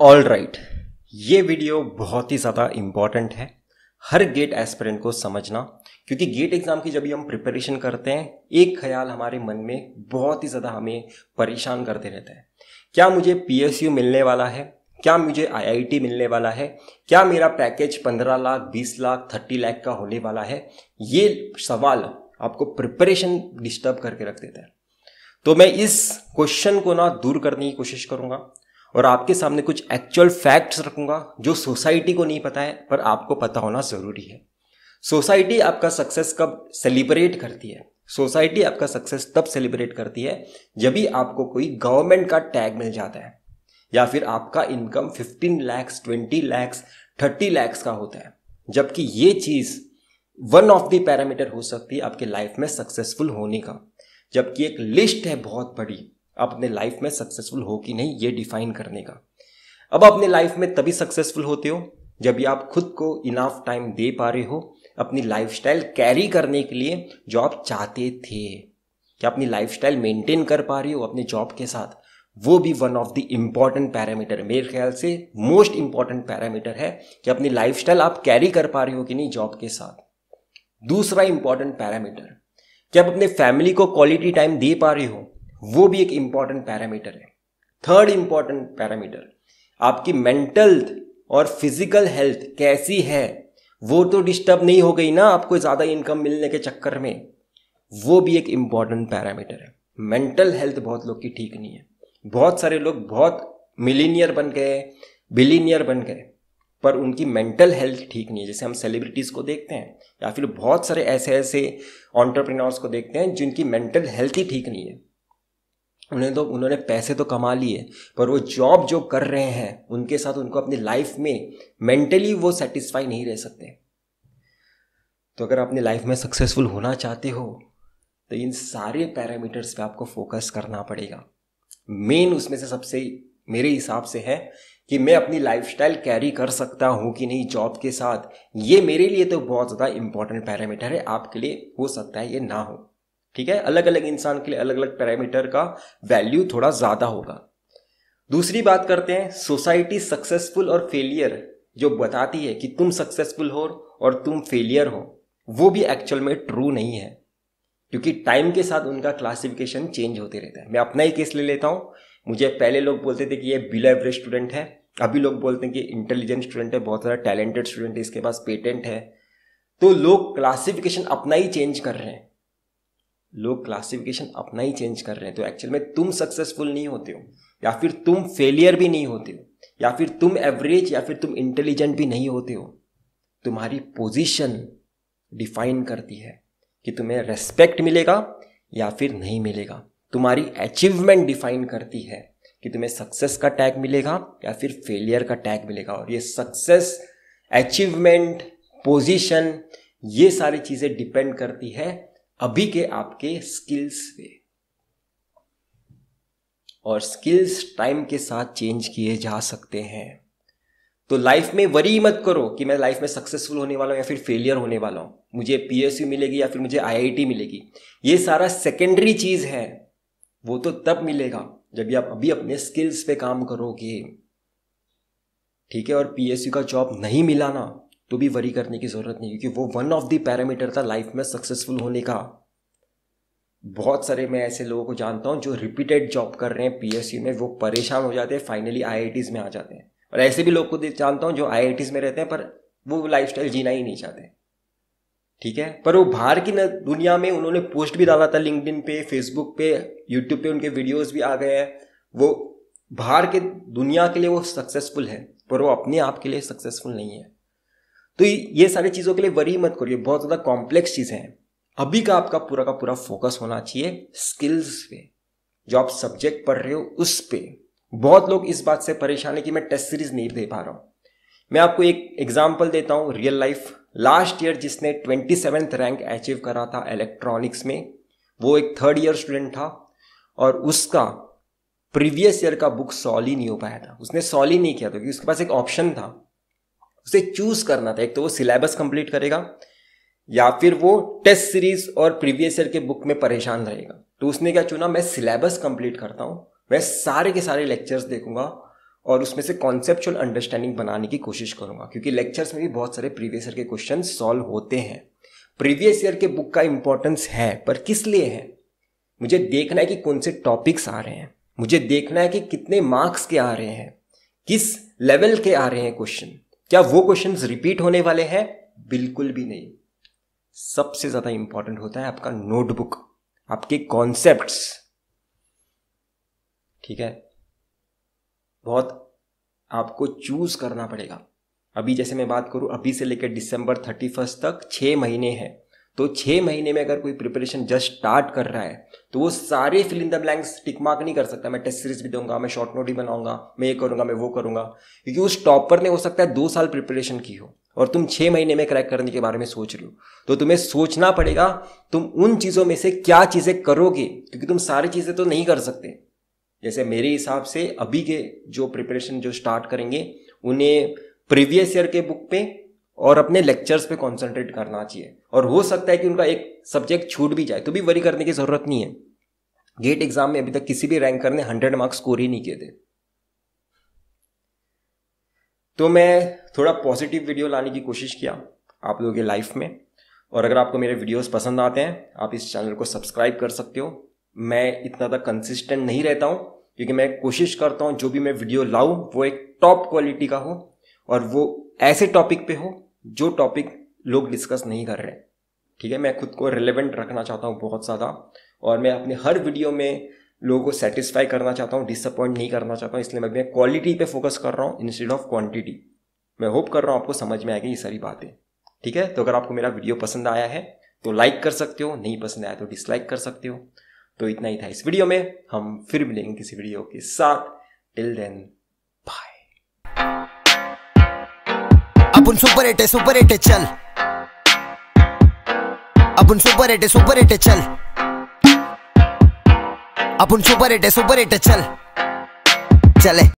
All right right. ये video बहुत ही ज़्यादा इंपॉर्टेंट है हर गेट एस्पिरेंट को समझना क्योंकि गेट एग्ज़ाम की जब भी हम प्रिपरेशन करते हैं एक ख्याल हमारे मन में बहुत ही ज़्यादा हमें परेशान करते रहता है क्या मुझे पीएसयू मिलने वाला है क्या मुझे आईआईटी मिलने वाला है क्या मेरा पैकेज पंद्रह लाख बीस लाख थर्टी लाख का होने वाला है ये सवाल आपको प्रिपरेशन डिस्टर्ब करके रख देता है तो मैं इस क्वेश्चन को ना दूर करने की कोशिश करूंगा और आपके सामने कुछ एक्चुअल फैक्ट्स रखूंगा जो सोसाइटी को नहीं पता है पर आपको पता होना ज़रूरी है सोसाइटी आपका सक्सेस कब सेलिब्रेट करती है सोसाइटी आपका सक्सेस तब सेलिब्रेट करती है जब भी आपको कोई गवर्नमेंट का टैग मिल जाता है या फिर आपका इनकम 15 लैक्स 20 लैक्स 30 लैक्स का होता है जबकि ये चीज़ वन ऑफ द पैरामीटर हो सकती है आपके लाइफ में सक्सेसफुल होने का जबकि एक लिस्ट है बहुत बड़ी आप अपने लाइफ में सक्सेसफुल हो कि नहीं ये डिफाइन करने का अब अपने लाइफ में तभी सक्सेसफुल होते हो जब आप खुद को इनाफ टाइम दे पा रहे हो अपनी लाइफस्टाइल कैरी करने के लिए जो आप चाहते थे क्या अपनी लाइफस्टाइल मेंटेन कर पा रही हो अपने जॉब के साथ वो भी one of the important parameter मेरे ख्याल से मोस्ट इंपॉर्टेंट पैरामीटर है कि अपनी स्टाइल आप कैरी कर पा रहे हो कि नहीं जॉब के साथ दूसरा इंपॉर्टेंट पैरामीटर कि आप अपने फैमिली को क्वालिटी टाइम दे पा रहे हो वो भी एक इंपॉर्टेंट पैरामीटर है थर्ड इंपॉर्टेंट पैरामीटर आपकी मेंटल और फिजिकल हेल्थ कैसी है वो तो डिस्टर्ब नहीं हो गई ना आपको ज़्यादा इनकम मिलने के चक्कर में वो भी एक इंपॉर्टेंट पैरामीटर है मेंटल हेल्थ बहुत लोग की ठीक नहीं है बहुत सारे लोग बहुत मिलीनियर बन गए बिलीनियर बन गए पर उनकी मेंटल हेल्थ ठीक नहीं है जैसे हम सेलिब्रिटीज़ को देखते हैं या फिर बहुत सारे ऐसे ऐसे ऑन्टरप्रिनर्स को देखते हैं जिनकी मेंटल हेल्थ ही ठीक नहीं है उन्हें तो उन्होंने पैसे तो कमा लिए पर वो जॉब जो कर रहे हैं उनके साथ उनको अपनी लाइफ में मेंटली वो सेटिस्फाई नहीं रह सकते तो अगर अपनी लाइफ में सक्सेसफुल होना चाहते हो तो इन सारे पैरामीटर्स पे आपको फोकस करना पड़ेगा मेन उसमें से सबसे मेरे हिसाब से है कि मैं अपनी लाइफस्टाइल कैरी कर सकता हूँ कि नहीं जॉब के साथ ये मेरे लिए तो बहुत ज़्यादा इंपॉर्टेंट पैरामीटर है आपके लिए हो सकता है ये ना हो ठीक है अलग अलग इंसान के लिए अलग अलग पैरामीटर का वैल्यू थोड़ा ज़्यादा होगा दूसरी बात करते हैं सोसाइटी सक्सेसफुल और फेलियर जो बताती है कि तुम सक्सेसफुल हो और तुम फेलियर हो वो भी एक्चुअल में ट्रू नहीं है क्योंकि टाइम के साथ उनका क्लासिफिकेशन चेंज होते रहता है मैं अपना ही केस ले लेता हूँ मुझे पहले लोग बोलते थे कि ये बिलो एवरेज स्टूडेंट है अभी लोग बोलते हैं कि इंटेलिजेंट स्टूडेंट है बहुत सारा टैलेंटेड स्टूडेंट है इसके पास पेटेंट है तो लोग क्लासिफिकेशन अपना ही चेंज कर रहे हैं लोग क्लासिफिकेशन अपना ही चेंज कर रहे हैं तो एक्चुअल में तुम सक्सेसफुल नहीं होते हो या फिर तुम फेलियर भी नहीं होते हो या फिर तुम एवरेज या फिर तुम इंटेलिजेंट भी नहीं होते हो तुम्हारी पोजीशन डिफाइन करती है कि तुम्हें रेस्पेक्ट मिलेगा या फिर नहीं मिलेगा तुम्हारी अचीवमेंट डिफाइन करती है कि तुम्हें सक्सेस का टैग मिलेगा या फिर फेलियर का टैग मिलेगा और ये सक्सेस अचीवमेंट पोजीशन ये सारी चीज़ें डिपेंड करती है अभी के आपके स्किल्स पे और स्किल्स टाइम के साथ चेंज किए जा सकते हैं तो लाइफ में वरी मत करो कि मैं लाइफ में सक्सेसफुल होने वाला हूं या फिर फेलियर होने वाला हूं मुझे पीएसयू मिलेगी या फिर मुझे आईआईटी मिलेगी ये सारा सेकेंडरी चीज है वो तो तब मिलेगा जब आप अभी अपने स्किल्स पे काम करोगे ठीक है और पीएसयू का जॉब नहीं मिला ना तो भी वरी करने की ज़रूरत नहीं क्योंकि वो वन ऑफ द पैरामीटर था लाइफ में सक्सेसफुल होने का बहुत सारे मैं ऐसे लोगों को जानता हूँ जो रिपीटेड जॉब कर रहे हैं पीएससी में वो परेशान हो जाते हैं फाइनली आई में आ जाते हैं और ऐसे भी लोग को जानता हूँ जो आई में रहते हैं पर वो लाइफ जीना ही नहीं चाहते ठीक है पर वो बाहर की दुनिया में उन्होंने पोस्ट भी डाला था लिंकड पे फेसबुक पे यूट्यूब पे उनके वीडियोज़ भी आ गए हैं वो बाहर के दुनिया के लिए वो सक्सेसफुल है पर वो अपने आप के लिए सक्सेसफुल नहीं है तो ये सारी चीज़ों के लिए वरी मत करिए बहुत ज़्यादा कॉम्प्लेक्स चीज़ें हैं अभी का आपका पूरा का पूरा फोकस होना चाहिए स्किल्स पे जो आप सब्जेक्ट पढ़ रहे हो उस पे बहुत लोग इस बात से परेशान है कि मैं टेस्ट सीरीज नहीं दे पा रहा हूं मैं आपको एक एग्जाम्पल देता हूँ रियल लाइफ लास्ट ईयर जिसने ट्वेंटी सेवेंथ रैंक अचीव करा था इलेक्ट्रॉनिक्स में वो एक थर्ड ईयर स्टूडेंट था और उसका प्रीवियस ईयर का बुक सॉल्व ही नहीं हो पाया था उसने सॉल्व ही नहीं किया था क्योंकि उसके पास एक ऑप्शन था उसे चूज करना था एक तो वो सिलेबस कंप्लीट करेगा या फिर वो टेस्ट सीरीज और प्रीवियस ईयर के बुक में परेशान रहेगा तो उसने क्या चुना मैं सिलेबस कंप्लीट करता हूँ मैं सारे के सारे लेक्चर्स देखूंगा और उसमें से कॉन्सेप्चुअल अंडरस्टैंडिंग बनाने की कोशिश करूंगा क्योंकि लेक्चर्स में भी बहुत सारे प्रीवियस ईयर के क्वेश्चन सॉल्व होते हैं प्रीवियस ईयर के बुक का इंपॉर्टेंस है पर किस लिए है मुझे देखना है कि कौन से टॉपिक्स आ रहे हैं मुझे देखना है कि कितने मार्क्स के आ रहे हैं किस लेवल के आ रहे हैं क्वेश्चन क्या वो क्वेश्चन रिपीट होने वाले हैं बिल्कुल भी नहीं सबसे ज्यादा इंपॉर्टेंट होता है आपका नोटबुक आपके कॉन्सेप्ट ठीक है बहुत आपको चूज करना पड़ेगा अभी जैसे मैं बात करूं अभी से लेकर दिसंबर थर्टी फर्स्ट तक छह महीने हैं तो छह महीने में अगर कोई प्रिपरेशन जस्ट स्टार्ट कर रहा है तो वो सारे fill in the blanks tick mark नहीं कर सकता मैं टेस्ट सीरीज भी दूंगा मैं शॉर्ट नोट भी बनाऊंगा मैं ये करूंगा मैं वो करूंगा क्योंकि उस टॉपर ने हो सकता है दो साल प्रिपरेशन की हो और तुम छह महीने में क्रैक करने के बारे में सोच रहे हो तो तुम्हें सोचना पड़ेगा तुम उन चीज़ों में से क्या चीज़ें करोगे क्योंकि तुम सारी चीज़ें तो नहीं कर सकते जैसे मेरे हिसाब से अभी के जो प्रिपरेशन जो स्टार्ट करेंगे उन्हें प्रीवियस ईयर के बुक पे और अपने लेक्चर्स पे कंसंट्रेट करना चाहिए और हो सकता है कि उनका एक सब्जेक्ट छूट भी जाए तो भी वरी करने की ज़रूरत नहीं है गेट एग्जाम में अभी तक किसी भी रैंकर ने हंड्रेड मार्क्स स्कोर ही नहीं किए थे तो मैं थोड़ा पॉजिटिव वीडियो लाने की कोशिश किया आप लोगों के लाइफ में और अगर आपको मेरे वीडियोस पसंद आते हैं आप इस चैनल को सब्सक्राइब कर सकते हो मैं इतना तक कंसिस्टेंट नहीं रहता हूँ क्योंकि मैं कोशिश करता हूँ जो भी मैं वीडियो लाऊँ वो एक टॉप क्वालिटी का हो और वो ऐसे टॉपिक पे हो जो टॉपिक लोग डिस्कस नहीं कर रहे ठीक है मैं खुद को रिलेवेंट रखना चाहता हूँ बहुत ज़्यादा और मैं अपने हर वीडियो में लोगों को सेटिस्फाई करना चाहता हूँ डिसअपॉइंट नहीं करना चाहता हूँ इसलिए मैं क्वालिटी पे फोकस कर रहा हूँ इंस्टेड ऑफ क्वांटिटी मैं होप कर रहा हूँ आपको समझ में आएगी ये सारी बातें ठीक है तो अगर आपको मेरा वीडियो पसंद आया है तो लाइक कर सकते हो नहीं पसंद आया तो डिसलाइक कर सकते हो तो इतना ही था इस वीडियो में हम फिर मिलेंगे किसी वीडियो के साथ टिल देन बाय अपन सुपर हिट है सुपर हिट चल अपन सुपर हिट है सुपर हिट चल अपन सुपर हिट है सुपर हिट चल चले